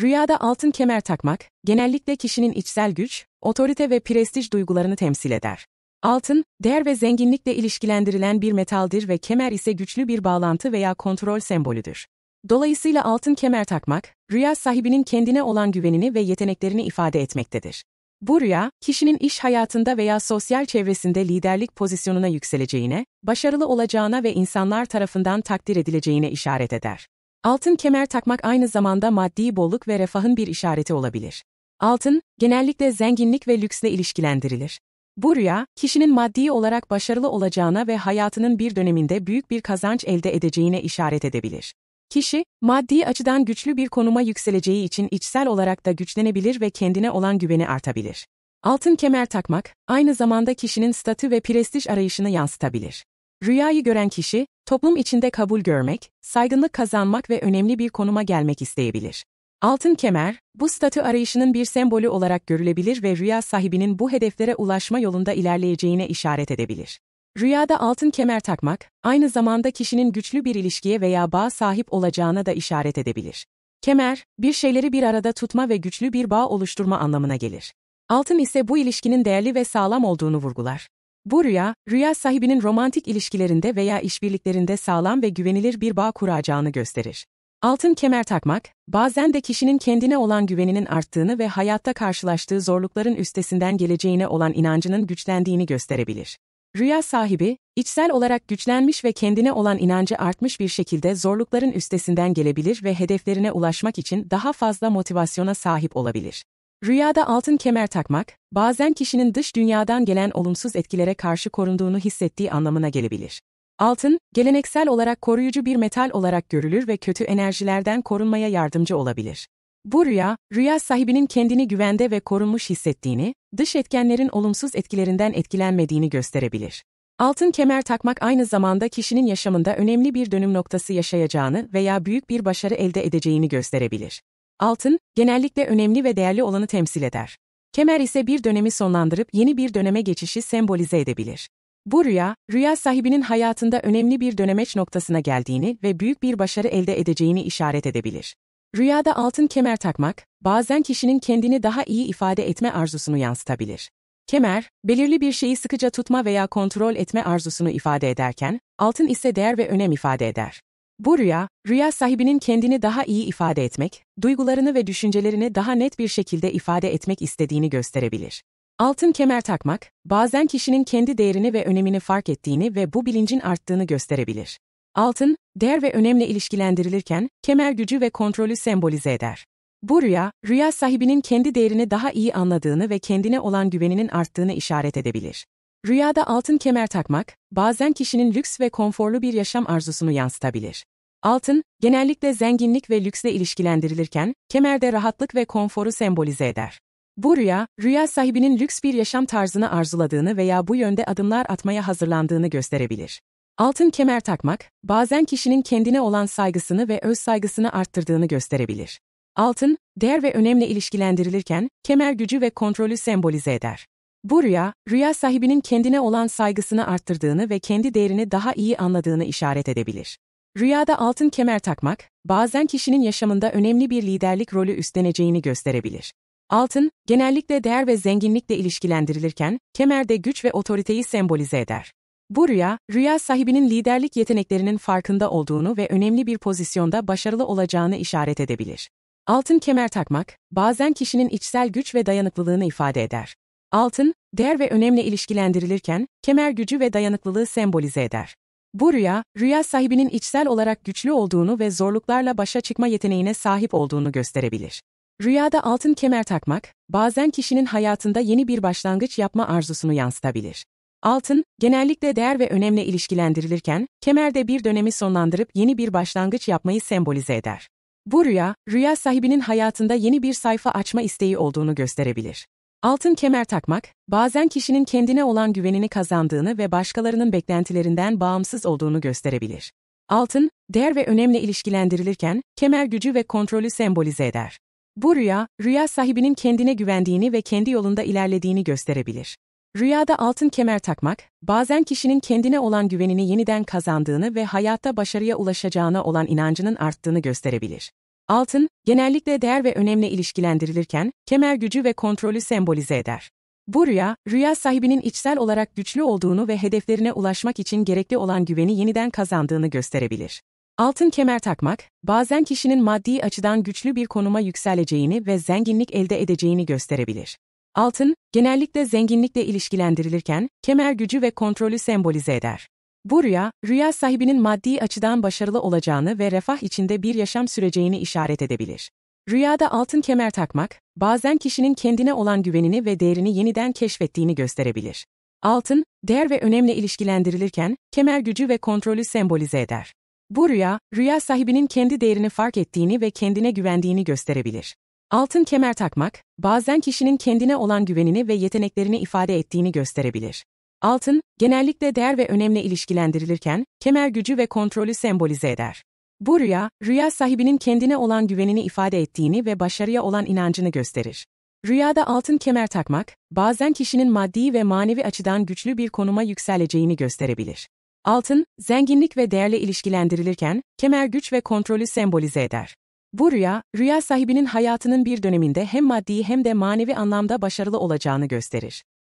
Rüyada altın kemer takmak, genellikle kişinin içsel güç, otorite ve prestij duygularını temsil eder. Altın, değer ve zenginlikle ilişkilendirilen bir metaldir ve kemer ise güçlü bir bağlantı veya kontrol sembolüdür. Dolayısıyla altın kemer takmak, rüya sahibinin kendine olan güvenini ve yeteneklerini ifade etmektedir. Bu rüya, kişinin iş hayatında veya sosyal çevresinde liderlik pozisyonuna yükseleceğine, başarılı olacağına ve insanlar tarafından takdir edileceğine işaret eder. Altın kemer takmak aynı zamanda maddi bolluk ve refahın bir işareti olabilir. Altın, genellikle zenginlik ve lüksle ilişkilendirilir. Bu rüya, kişinin maddi olarak başarılı olacağına ve hayatının bir döneminde büyük bir kazanç elde edeceğine işaret edebilir. Kişi, maddi açıdan güçlü bir konuma yükseleceği için içsel olarak da güçlenebilir ve kendine olan güveni artabilir. Altın kemer takmak, aynı zamanda kişinin statü ve prestij arayışını yansıtabilir. Rüyayı gören kişi, toplum içinde kabul görmek, saygınlık kazanmak ve önemli bir konuma gelmek isteyebilir. Altın kemer, bu statü arayışının bir sembolü olarak görülebilir ve rüya sahibinin bu hedeflere ulaşma yolunda ilerleyeceğine işaret edebilir. Rüyada altın kemer takmak, aynı zamanda kişinin güçlü bir ilişkiye veya bağ sahip olacağına da işaret edebilir. Kemer, bir şeyleri bir arada tutma ve güçlü bir bağ oluşturma anlamına gelir. Altın ise bu ilişkinin değerli ve sağlam olduğunu vurgular. Bu rüya, rüya sahibinin romantik ilişkilerinde veya işbirliklerinde sağlam ve güvenilir bir bağ kuracağını gösterir. Altın kemer takmak, bazen de kişinin kendine olan güveninin arttığını ve hayatta karşılaştığı zorlukların üstesinden geleceğine olan inancının güçlendiğini gösterebilir. Rüya sahibi, içsel olarak güçlenmiş ve kendine olan inancı artmış bir şekilde zorlukların üstesinden gelebilir ve hedeflerine ulaşmak için daha fazla motivasyona sahip olabilir. Rüyada altın kemer takmak, bazen kişinin dış dünyadan gelen olumsuz etkilere karşı korunduğunu hissettiği anlamına gelebilir. Altın, geleneksel olarak koruyucu bir metal olarak görülür ve kötü enerjilerden korunmaya yardımcı olabilir. Bu rüya, rüya sahibinin kendini güvende ve korunmuş hissettiğini, dış etkenlerin olumsuz etkilerinden etkilenmediğini gösterebilir. Altın kemer takmak aynı zamanda kişinin yaşamında önemli bir dönüm noktası yaşayacağını veya büyük bir başarı elde edeceğini gösterebilir. Altın, genellikle önemli ve değerli olanı temsil eder. Kemer ise bir dönemi sonlandırıp yeni bir döneme geçişi sembolize edebilir. Bu rüya, rüya sahibinin hayatında önemli bir dönemeç noktasına geldiğini ve büyük bir başarı elde edeceğini işaret edebilir. Rüyada altın kemer takmak, bazen kişinin kendini daha iyi ifade etme arzusunu yansıtabilir. Kemer, belirli bir şeyi sıkıca tutma veya kontrol etme arzusunu ifade ederken, altın ise değer ve önem ifade eder. Bu rüya, rüya sahibinin kendini daha iyi ifade etmek, duygularını ve düşüncelerini daha net bir şekilde ifade etmek istediğini gösterebilir. Altın kemer takmak, bazen kişinin kendi değerini ve önemini fark ettiğini ve bu bilincin arttığını gösterebilir. Altın, değer ve önemle ilişkilendirilirken, kemer gücü ve kontrolü sembolize eder. Bu rüya, rüya sahibinin kendi değerini daha iyi anladığını ve kendine olan güveninin arttığını işaret edebilir. Rüyada altın kemer takmak, bazen kişinin lüks ve konforlu bir yaşam arzusunu yansıtabilir. Altın, genellikle zenginlik ve lüksle ilişkilendirilirken, kemer de rahatlık ve konforu sembolize eder. Bu rüya, rüya sahibinin lüks bir yaşam tarzını arzuladığını veya bu yönde adımlar atmaya hazırlandığını gösterebilir. Altın kemer takmak, bazen kişinin kendine olan saygısını ve öz saygısını arttırdığını gösterebilir. Altın, değer ve önemle ilişkilendirilirken, kemer gücü ve kontrolü sembolize eder. Bu rüya, rüya sahibinin kendine olan saygısını arttırdığını ve kendi değerini daha iyi anladığını işaret edebilir. Rüyada altın kemer takmak, bazen kişinin yaşamında önemli bir liderlik rolü üstleneceğini gösterebilir. Altın, genellikle değer ve zenginlikle ilişkilendirilirken, kemer de güç ve otoriteyi sembolize eder. Bu rüya, rüya sahibinin liderlik yeteneklerinin farkında olduğunu ve önemli bir pozisyonda başarılı olacağını işaret edebilir. Altın kemer takmak, bazen kişinin içsel güç ve dayanıklılığını ifade eder. Altın, değer ve önemle ilişkilendirilirken, kemer gücü ve dayanıklılığı sembolize eder. Bu rüya, rüya sahibinin içsel olarak güçlü olduğunu ve zorluklarla başa çıkma yeteneğine sahip olduğunu gösterebilir. Rüyada altın kemer takmak, bazen kişinin hayatında yeni bir başlangıç yapma arzusunu yansıtabilir. Altın, genellikle değer ve önemle ilişkilendirilirken, kemer de bir dönemi sonlandırıp yeni bir başlangıç yapmayı sembolize eder. Bu rüya, rüya sahibinin hayatında yeni bir sayfa açma isteği olduğunu gösterebilir. Altın kemer takmak, bazen kişinin kendine olan güvenini kazandığını ve başkalarının beklentilerinden bağımsız olduğunu gösterebilir. Altın, değer ve önemle ilişkilendirilirken, kemer gücü ve kontrolü sembolize eder. Bu rüya, rüya sahibinin kendine güvendiğini ve kendi yolunda ilerlediğini gösterebilir. Rüyada altın kemer takmak, bazen kişinin kendine olan güvenini yeniden kazandığını ve hayatta başarıya ulaşacağına olan inancının arttığını gösterebilir. Altın, genellikle değer ve önemle ilişkilendirilirken, kemer gücü ve kontrolü sembolize eder. Bu rüya, rüya sahibinin içsel olarak güçlü olduğunu ve hedeflerine ulaşmak için gerekli olan güveni yeniden kazandığını gösterebilir. Altın kemer takmak, bazen kişinin maddi açıdan güçlü bir konuma yükseleceğini ve zenginlik elde edeceğini gösterebilir. Altın, genellikle zenginlikle ilişkilendirilirken, kemer gücü ve kontrolü sembolize eder. Bu rüya, rüya sahibinin maddi açıdan başarılı olacağını ve refah içinde bir yaşam süreceğini işaret edebilir. Rüyada altın kemer takmak, bazen kişinin kendine olan güvenini ve değerini yeniden keşfettiğini gösterebilir. Altın, değer ve önemle ilişkilendirilirken, kemer gücü ve kontrolü sembolize eder. Bu rüya, rüya sahibinin kendi değerini fark ettiğini ve kendine güvendiğini gösterebilir. Altın kemer takmak, bazen kişinin kendine olan güvenini ve yeteneklerini ifade ettiğini gösterebilir. Altın, genellikle değer ve önemle ilişkilendirilirken, kemer gücü ve kontrolü sembolize eder. Bu rüya, rüya sahibinin kendine olan güvenini ifade ettiğini ve başarıya olan inancını gösterir. Rüyada altın kemer takmak, bazen kişinin maddi ve manevi açıdan güçlü bir konuma yükseleceğini gösterebilir. Altın, zenginlik ve değerle ilişkilendirilirken, kemer güç ve kontrolü sembolize eder. Bu rüya, rüya sahibinin hayatının bir döneminde hem maddi hem de manevi anlamda başarılı olacağını gösterir.